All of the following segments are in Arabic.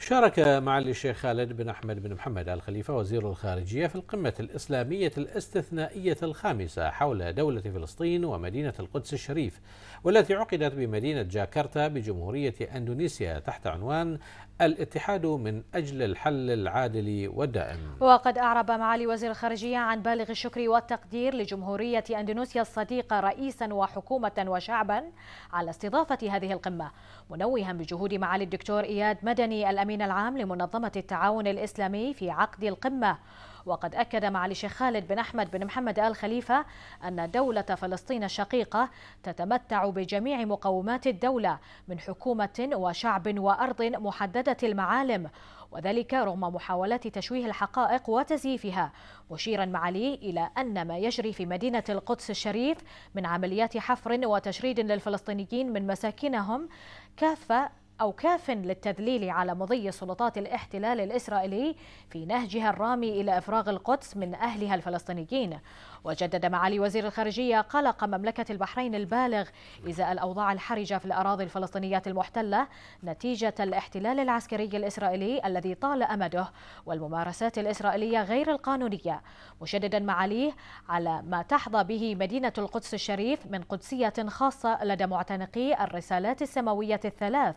شارك معالي الشيخ خالد بن أحمد بن محمد آل خليفة وزير الخارجية في القمة الإسلامية الاستثنائية الخامسة حول دولة فلسطين ومدينة القدس الشريف والتي عقدت بمدينة جاكرتا بجمهورية أندونيسيا تحت عنوان الاتحاد من أجل الحل العادل والدائم وقد أعرب معالي وزير الخارجية عن بالغ الشكر والتقدير لجمهورية أندونيسيا الصديقة رئيسا وحكومة وشعبا على استضافة هذه القمة منوها بجهود معالي الدكتور إياد مدني الأمين العام لمنظمة التعاون الإسلامي في عقد القمة وقد أكد معالي الشيخ خالد بن أحمد بن محمد آل خليفة أن دولة فلسطين الشقيقة تتمتع بجميع مقومات الدولة من حكومة وشعب وأرض محددة المعالم وذلك رغم محاولات تشويه الحقائق وتزييفها مشيرا معالي إلى أن ما يجري في مدينة القدس الشريف من عمليات حفر وتشريد للفلسطينيين من مساكنهم كافة أو كاف للتذليل على مضي سلطات الاحتلال الإسرائيلي في نهجها الرامي إلى إفراغ القدس من أهلها الفلسطينيين وجدد معالي وزير الخارجية قلق مملكة البحرين البالغ إزاء الأوضاع الحرجة في الأراضي الفلسطينية المحتلة نتيجة الاحتلال العسكري الإسرائيلي الذي طال أمده والممارسات الإسرائيلية غير القانونية مشددا معاليه على ما تحظى به مدينة القدس الشريف من قدسية خاصة لدى معتنقي الرسالات السماوية الثلاث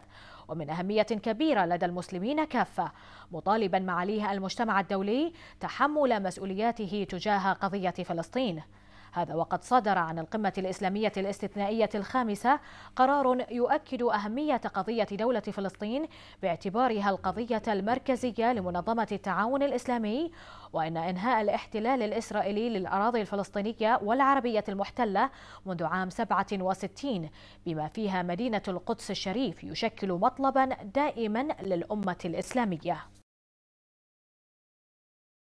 ومن أهمية كبيرة لدى المسلمين كافة مطالبا معاليه المجتمع الدولي تحمل مسؤولياته تجاه قضية فلسطين هذا وقد صدر عن القمة الإسلامية الاستثنائية الخامسة قرار يؤكد أهمية قضية دولة فلسطين باعتبارها القضية المركزية لمنظمة التعاون الإسلامي وأن إنهاء الاحتلال الإسرائيلي للأراضي الفلسطينية والعربية المحتلة منذ عام 67 بما فيها مدينة القدس الشريف يشكل مطلبا دائما للأمة الإسلامية